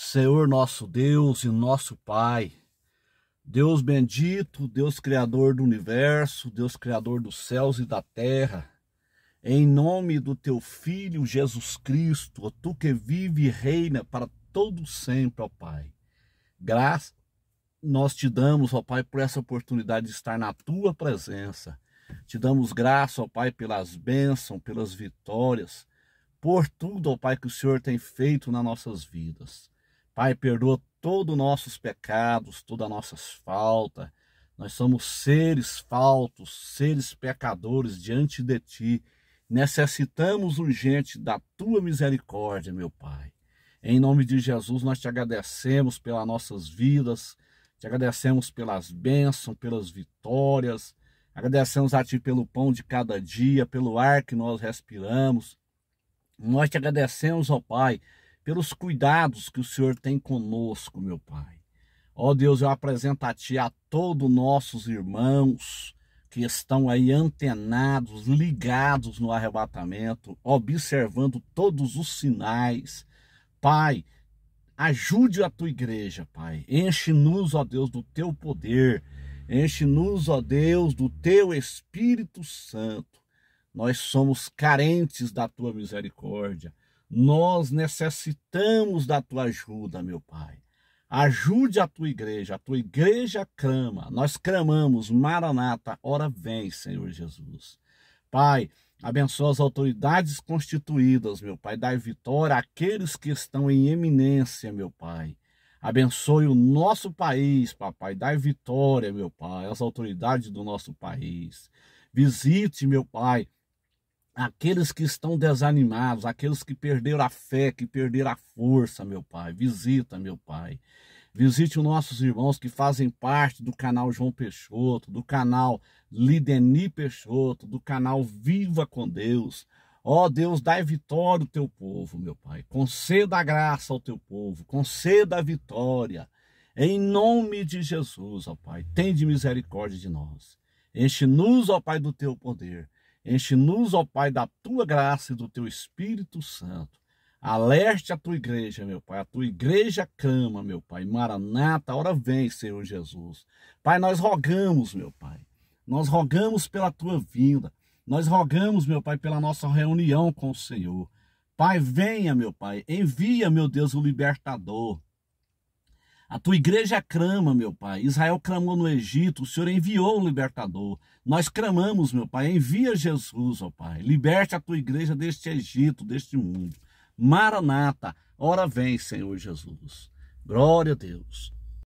Senhor nosso Deus e nosso Pai, Deus bendito, Deus Criador do universo, Deus Criador dos céus e da terra, em nome do teu Filho Jesus Cristo, tu que vive e reina para todo sempre, ó Pai. Graça nós te damos, ó Pai, por essa oportunidade de estar na tua presença. Te damos graça, ó Pai, pelas bênçãos, pelas vitórias, por tudo, ó Pai, que o Senhor tem feito nas nossas vidas. Pai, perdoa todos os nossos pecados, todas as nossas faltas. Nós somos seres faltos, seres pecadores diante de Ti. Necessitamos urgente da Tua misericórdia, meu Pai. Em nome de Jesus, nós te agradecemos pelas nossas vidas, te agradecemos pelas bênçãos, pelas vitórias, agradecemos a Ti pelo pão de cada dia, pelo ar que nós respiramos. Nós te agradecemos, ó Pai, pelos cuidados que o Senhor tem conosco, meu Pai. Ó Deus, eu apresento a Ti a todos nossos irmãos que estão aí antenados, ligados no arrebatamento, observando todos os sinais. Pai, ajude a tua igreja, Pai. Enche-nos, ó Deus, do teu poder. Enche-nos, ó Deus, do teu Espírito Santo. Nós somos carentes da tua misericórdia. Nós necessitamos da tua ajuda, meu Pai. Ajude a tua igreja, a tua igreja clama. Nós clamamos, Maranata, ora vem, Senhor Jesus. Pai, abençoa as autoridades constituídas, meu Pai. Dá vitória àqueles que estão em eminência, meu Pai. Abençoe o nosso país, papai. Dá vitória, meu Pai, às autoridades do nosso país. Visite, meu Pai, aqueles que estão desanimados, aqueles que perderam a fé, que perderam a força, meu Pai. Visita, meu Pai. Visite os nossos irmãos que fazem parte do canal João Peixoto, do canal Lideni Peixoto, do canal Viva com Deus. Ó oh, Deus, dai vitória ao teu povo, meu Pai. Conceda a graça ao teu povo, conceda a vitória. Em nome de Jesus, ó Pai, tem de misericórdia de nós. Enche-nos, ó Pai, do teu poder Enche-nos, ó Pai, da tua graça e do teu Espírito Santo. Alerte a tua igreja, meu Pai. A tua igreja cama, meu Pai. Maranata, hora vem, Senhor Jesus. Pai, nós rogamos, meu Pai. Nós rogamos pela tua vinda. Nós rogamos, meu Pai, pela nossa reunião com o Senhor. Pai, venha, meu Pai. Envia, meu Deus, o libertador. A tua igreja crama, meu Pai. Israel clamou no Egito, o Senhor enviou o libertador. Nós clamamos, meu Pai, envia Jesus, ó Pai. Liberte a tua igreja deste Egito, deste mundo. Maranata, ora vem, Senhor Jesus. Glória a Deus.